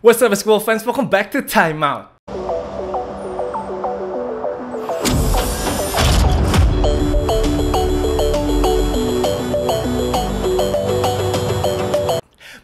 What's up school friends? welcome back to Timeout.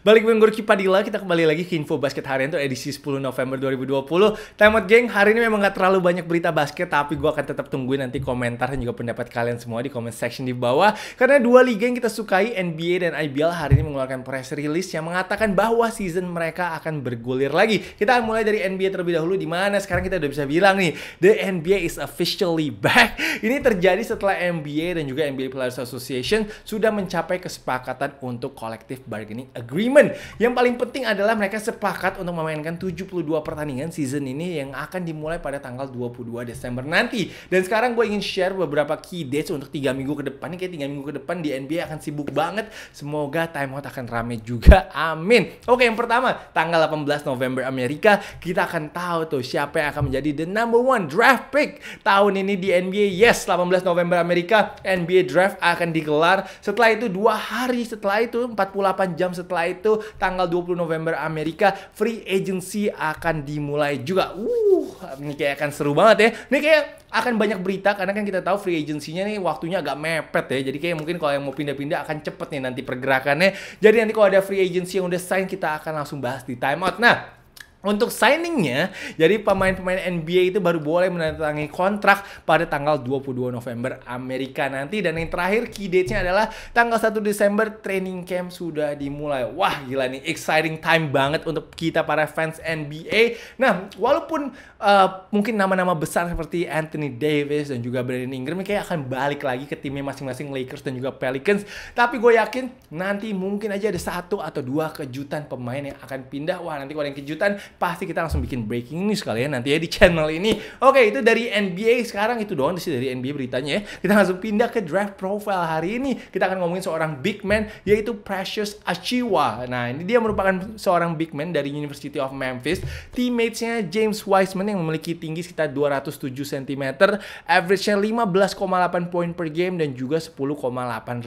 Balik dengan Gorky Padilla, kita kembali lagi ke Info Basket Harian tuh edisi 10 November 2020. Time out geng, hari ini memang gak terlalu banyak berita basket, tapi gue akan tetap tungguin nanti komentar dan juga pendapat kalian semua di comment section di bawah. Karena dua liga yang kita sukai, NBA dan IBL hari ini mengeluarkan press release yang mengatakan bahwa season mereka akan bergulir lagi. Kita akan mulai dari NBA terlebih dahulu, di mana sekarang kita udah bisa bilang nih, the NBA is officially back. Ini terjadi setelah NBA dan juga NBA Players Association sudah mencapai kesepakatan untuk collective bargaining agreement agreement. Yang paling penting adalah mereka sepakat untuk memainkan 72 pertandingan season ini yang akan dimulai pada tanggal 22 Desember nanti. Dan sekarang gue ingin share beberapa key dates untuk 3 minggu ke depan. Ini kayak 3 minggu ke depan di NBA akan sibuk banget. Semoga timeout akan rame juga. Amin. Oke, yang pertama, tanggal 18 November Amerika, kita akan tahu tuh siapa yang akan menjadi the number one draft pick tahun ini di NBA. Yes, 18 November Amerika, NBA Draft akan digelar. Setelah itu, dua hari setelah itu, 48 jam setelah itu, itu tanggal 20 November Amerika free agency akan dimulai juga. Uh, ini kayak akan seru banget ya. Ini kayak akan banyak berita karena kan kita tahu free agency-nya nih waktunya agak mepet ya. Jadi kayak mungkin kalau yang mau pindah-pindah akan cepet nih nanti pergerakannya. Jadi nanti kalau ada free agency yang udah sign kita akan langsung bahas di timeout. Nah, untuk signingnya, jadi pemain-pemain NBA itu baru boleh menandatangani kontrak pada tanggal 22 November Amerika nanti. Dan yang terakhir, key date-nya adalah tanggal 1 Desember training camp sudah dimulai. Wah gila nih, exciting time banget untuk kita para fans NBA. Nah, walaupun uh, mungkin nama-nama besar seperti Anthony Davis dan juga Brandon Ingram kayak akan balik lagi ke timnya masing-masing Lakers dan juga Pelicans. Tapi gue yakin nanti mungkin aja ada satu atau dua kejutan pemain yang akan pindah. Wah nanti kalau ada yang kejutan pasti kita langsung bikin breaking news kalian ya nanti ya di channel ini. Oke, itu dari NBA sekarang itu doang sih dari NBA beritanya ya. Kita langsung pindah ke draft profile hari ini. Kita akan ngomongin seorang big man yaitu Precious Achiwa. Nah, ini dia merupakan seorang big man dari University of Memphis. Teammatesnya James Wiseman yang memiliki tinggi sekitar 207 cm, average-nya 15,8 poin per game dan juga 10,8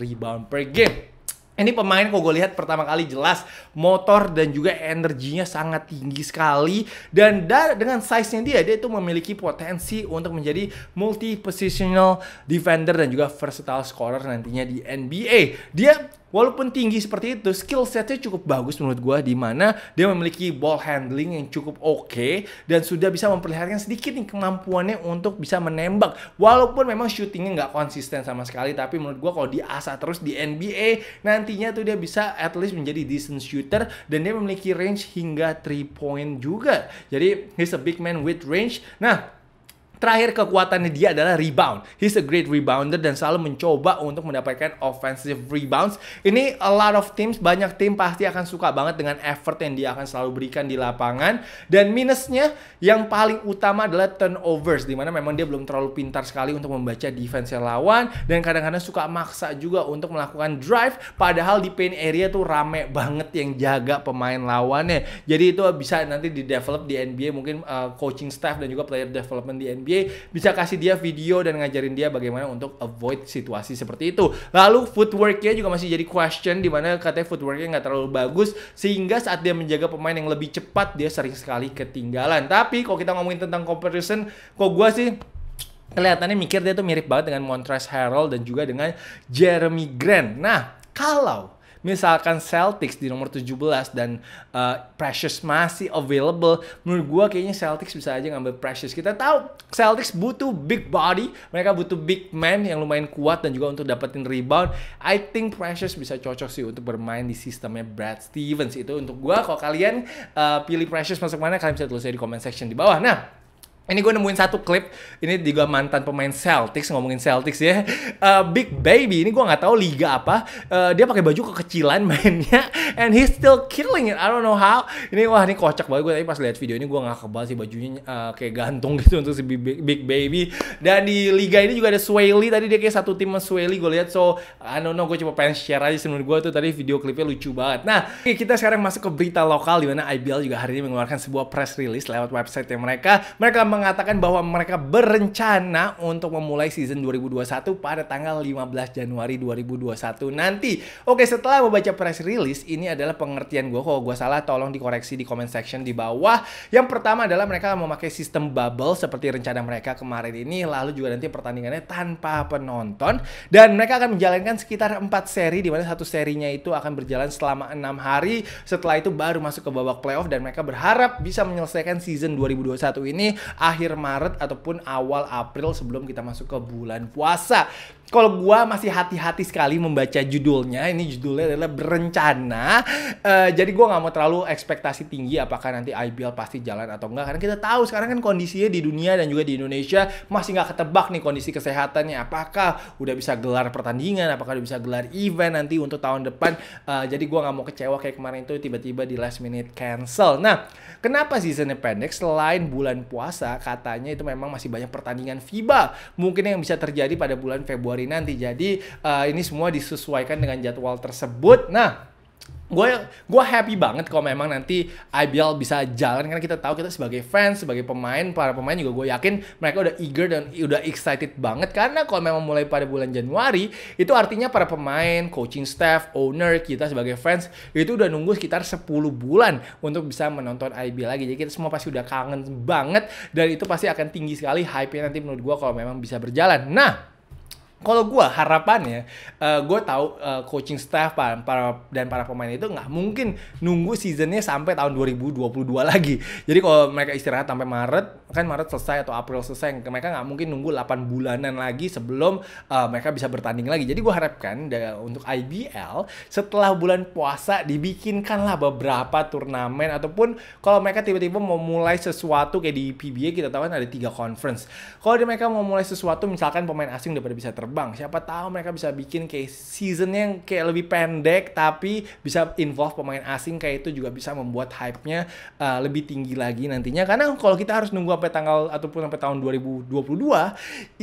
rebound per game. Ini pemain kok gue lihat pertama kali jelas motor dan juga energinya sangat tinggi sekali dan dengan size-nya dia dia itu memiliki potensi untuk menjadi multi positional defender dan juga versatile scorer nantinya di NBA. Dia walaupun tinggi seperti itu, skill setnya cukup bagus menurut gue, di mana dia memiliki ball handling yang cukup oke okay, dan sudah bisa memperlihatkan sedikit nih kemampuannya untuk bisa menembak. Walaupun memang shootingnya nggak konsisten sama sekali, tapi menurut gue kalau diasah terus di NBA nantinya tuh dia bisa at least menjadi decent shooter dan dia memiliki range hingga 3 point juga. Jadi he's a big man with range. Nah, Terakhir kekuatannya dia adalah rebound. He's a great rebounder dan selalu mencoba untuk mendapatkan offensive rebounds. Ini a lot of teams, banyak tim pasti akan suka banget dengan effort yang dia akan selalu berikan di lapangan. Dan minusnya yang paling utama adalah turnovers, dimana memang dia belum terlalu pintar sekali untuk membaca defense lawan dan kadang-kadang suka maksa juga untuk melakukan drive. Padahal di paint area tuh rame banget yang jaga pemain lawannya. Jadi itu bisa nanti di develop di NBA mungkin uh, coaching staff dan juga player development di NBA NBA bisa kasih dia video dan ngajarin dia bagaimana untuk avoid situasi seperti itu. Lalu footworknya juga masih jadi question di mana katanya footworknya nggak terlalu bagus sehingga saat dia menjaga pemain yang lebih cepat dia sering sekali ketinggalan. Tapi kalau kita ngomongin tentang comparison, kok gua sih kelihatannya mikir dia tuh mirip banget dengan Montrezl Harrell dan juga dengan Jeremy Grant. Nah, kalau misalkan Celtics di nomor 17 dan uh, Precious masih available, menurut gue kayaknya Celtics bisa aja ngambil Precious. Kita tahu Celtics butuh big body, mereka butuh big man yang lumayan kuat dan juga untuk dapetin rebound. I think Precious bisa cocok sih untuk bermain di sistemnya Brad Stevens itu untuk gue Kalau kalian uh, pilih Precious masuk mana, kalian bisa tulis di comment section di bawah. Nah, ini gue nemuin satu klip, ini juga mantan pemain Celtics ngomongin Celtics ya. Uh, Big Baby ini gue nggak tahu liga apa. Uh, dia pakai baju kekecilan mainnya and he's still killing it. I don't know how. Ini wah ini kocak banget gue tapi pas lihat video ini gue nggak kebal sih bajunya uh, kayak gantung gitu untuk si Big, Big Baby. Dan di liga ini juga ada Swaley tadi dia kayak satu tim Swaley gue lihat so I don't know gue cuma pengen share aja sebenarnya gue tuh tadi video klipnya lucu banget. Nah, kita sekarang masuk ke berita lokal di mana IBL juga hari ini mengeluarkan sebuah press release lewat website yang mereka. Mereka mengatakan bahwa mereka berencana untuk memulai season 2021 pada tanggal 15 Januari 2021 nanti. Oke, setelah membaca press release, ini adalah pengertian gue. Kalau gue salah, tolong dikoreksi di comment section di bawah. Yang pertama adalah mereka memakai sistem bubble seperti rencana mereka kemarin ini, lalu juga nanti pertandingannya tanpa penonton. Dan mereka akan menjalankan sekitar 4 seri, di mana satu serinya itu akan berjalan selama enam hari. Setelah itu baru masuk ke babak playoff dan mereka berharap bisa menyelesaikan season 2021 ini akhir Maret ataupun awal April sebelum kita masuk ke bulan puasa kalau gua masih hati-hati sekali membaca judulnya ini judulnya adalah berencana uh, jadi gua nggak mau terlalu ekspektasi tinggi apakah nanti IBL pasti jalan atau enggak karena kita tahu sekarang kan kondisinya di dunia dan juga di Indonesia masih nggak ketebak nih kondisi kesehatannya apakah udah bisa gelar pertandingan apakah udah bisa gelar event nanti untuk tahun depan uh, jadi gua nggak mau kecewa kayak kemarin itu tiba-tiba di last minute cancel nah kenapa seasonnya pendek selain bulan puasa katanya itu memang masih banyak pertandingan FIBA mungkin yang bisa terjadi pada bulan Februari Februari nanti. Jadi uh, ini semua disesuaikan dengan jadwal tersebut. Nah, gue gue happy banget kalau memang nanti IBL bisa jalan karena kita tahu kita sebagai fans sebagai pemain para pemain juga gue yakin mereka udah eager dan udah excited banget karena kalau memang mulai pada bulan Januari itu artinya para pemain coaching staff owner kita sebagai fans itu udah nunggu sekitar 10 bulan untuk bisa menonton IBL lagi jadi kita semua pasti udah kangen banget dan itu pasti akan tinggi sekali hype-nya nanti menurut gue kalau memang bisa berjalan nah kalau gue harapannya uh, eh, gue tahu uh, coaching staff para, para dan para pemain itu nggak mungkin nunggu seasonnya sampai tahun 2022 lagi jadi kalau mereka istirahat sampai Maret kan Maret selesai atau April selesai mereka nggak mungkin nunggu 8 bulanan lagi sebelum uh, mereka bisa bertanding lagi jadi gue harapkan da, untuk IBL setelah bulan puasa dibikinkanlah beberapa turnamen ataupun kalau mereka tiba-tiba mau mulai sesuatu kayak di PBA kita tahu kan ada tiga conference kalau mereka mau mulai sesuatu misalkan pemain asing udah pada bisa terbang terbang. Siapa tahu mereka bisa bikin kayak seasonnya yang kayak lebih pendek tapi bisa involve pemain asing kayak itu juga bisa membuat hype-nya uh, lebih tinggi lagi nantinya. Karena kalau kita harus nunggu sampai tanggal ataupun sampai tahun 2022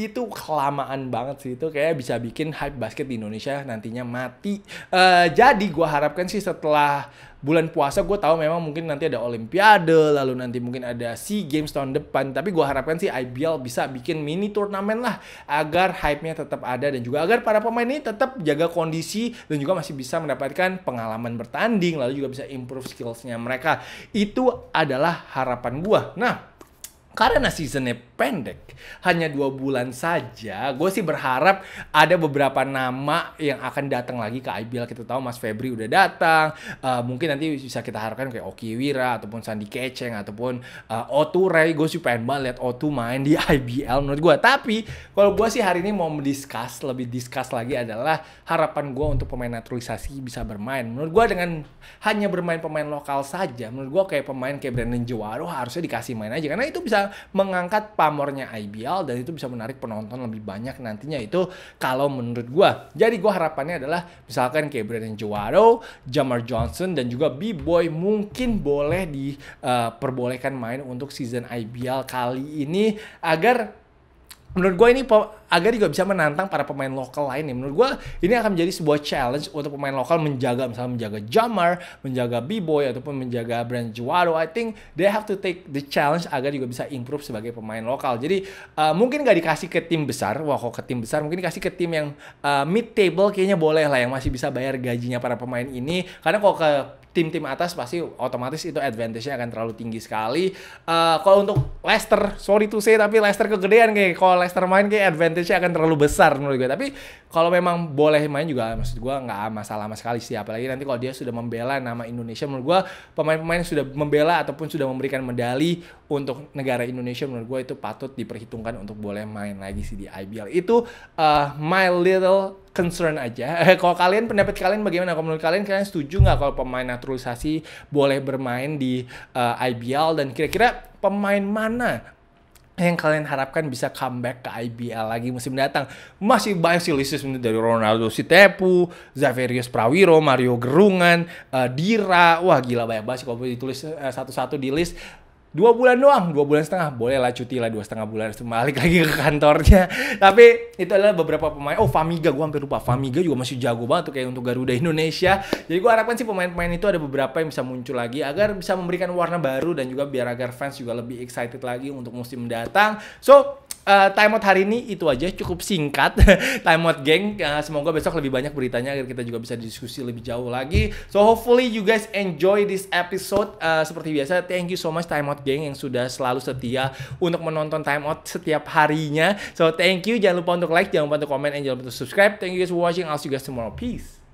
itu kelamaan banget sih itu kayak bisa bikin hype basket di Indonesia nantinya mati. Uh, jadi gue harapkan sih setelah bulan puasa gue tahu memang mungkin nanti ada olimpiade lalu nanti mungkin ada SEA Games tahun depan tapi gue harapkan sih IBL bisa bikin mini turnamen lah agar hype-nya tetap ada dan juga agar para pemain ini tetap jaga kondisi dan juga masih bisa mendapatkan pengalaman bertanding lalu juga bisa improve skillsnya mereka itu adalah harapan gue nah karena seasonnya pendek, hanya dua bulan saja, gue sih berharap ada beberapa nama yang akan datang lagi ke IBL. Kita tahu Mas Febri udah datang, uh, mungkin nanti bisa kita harapkan kayak Oki Wira ataupun Sandi Keceng ataupun uh, eh, Otu Ray. Gue sih pengen banget lihat Otu main di IBL menurut gue. Tapi kalau gue sih hari ini mau mendiskus lebih diskus lagi adalah harapan gue untuk pemain naturalisasi bisa bermain. Menurut gue dengan hanya bermain pemain lokal saja, menurut gue kayak pemain kayak Brandon Jawaro harusnya dikasih main aja karena itu bisa mengangkat pamornya IBL dan itu bisa menarik penonton lebih banyak nantinya itu kalau menurut gue. Jadi gue harapannya adalah misalkan kayak Brandon Juaro, Jamar Johnson dan juga B-Boy mungkin boleh diperbolehkan eh, uh, main untuk season IBL kali ini agar menurut gue ini agar juga bisa menantang para pemain lokal lain nih. Menurut gue ini akan menjadi sebuah challenge untuk pemain lokal menjaga misalnya menjaga Jamar, menjaga B-boy ataupun menjaga Brand Juaro. I think they have to take the challenge agar juga bisa improve sebagai pemain lokal. Jadi uh, mungkin gak dikasih ke tim besar, wah kok ke tim besar mungkin dikasih ke tim yang uh, mid table kayaknya boleh lah yang masih bisa bayar gajinya para pemain ini. Karena kalau ke tim-tim atas pasti otomatis itu advantage-nya akan terlalu tinggi sekali. Uh, kalau untuk Leicester, sorry to say tapi Leicester kegedean kayak kalau Leicester main kayak advantage-nya akan terlalu besar menurut gue. Tapi kalau memang boleh main juga maksud gue nggak masalah sama sekali sih. Apalagi nanti kalau dia sudah membela nama Indonesia menurut gue pemain-pemain sudah membela ataupun sudah memberikan medali untuk negara Indonesia menurut gue itu patut diperhitungkan untuk boleh main lagi sih di IBL. Itu uh, my little concern aja. Eh, kalau kalian pendapat kalian bagaimana? Kalau menurut kalian kalian setuju nggak kalau pemain naturalisasi boleh bermain di uh, eh, IBL dan kira-kira pemain mana yang kalian harapkan bisa comeback ke IBL lagi musim datang. Masih banyak sih listnya dari Ronaldo Sitepu, Zaverius Prawiro, Mario Gerungan, uh, Dira. Wah gila banyak banget sih kalau ditulis satu eh, satu-satu di list dua bulan doang dua bulan setengah boleh lah cuti lah dua setengah bulan balik lagi ke kantornya tapi itu adalah beberapa pemain oh Famiga gue hampir lupa Famiga juga masih jago banget tuh kayak untuk Garuda Indonesia jadi gue harapkan sih pemain-pemain itu ada beberapa yang bisa muncul lagi agar bisa memberikan warna baru dan juga biar agar fans juga lebih excited lagi untuk musim mendatang so uh, time hari ini itu aja cukup singkat Timeout geng uh, semoga besok lebih banyak beritanya agar kita juga bisa diskusi lebih jauh lagi so hopefully you guys enjoy this episode uh, seperti biasa thank you so much Timeout geng yang sudah selalu setia untuk menonton Timeout setiap harinya so thank you jangan lupa untuk like jangan lupa untuk comment and jangan lupa untuk subscribe thank you guys for watching I'll see you guys tomorrow peace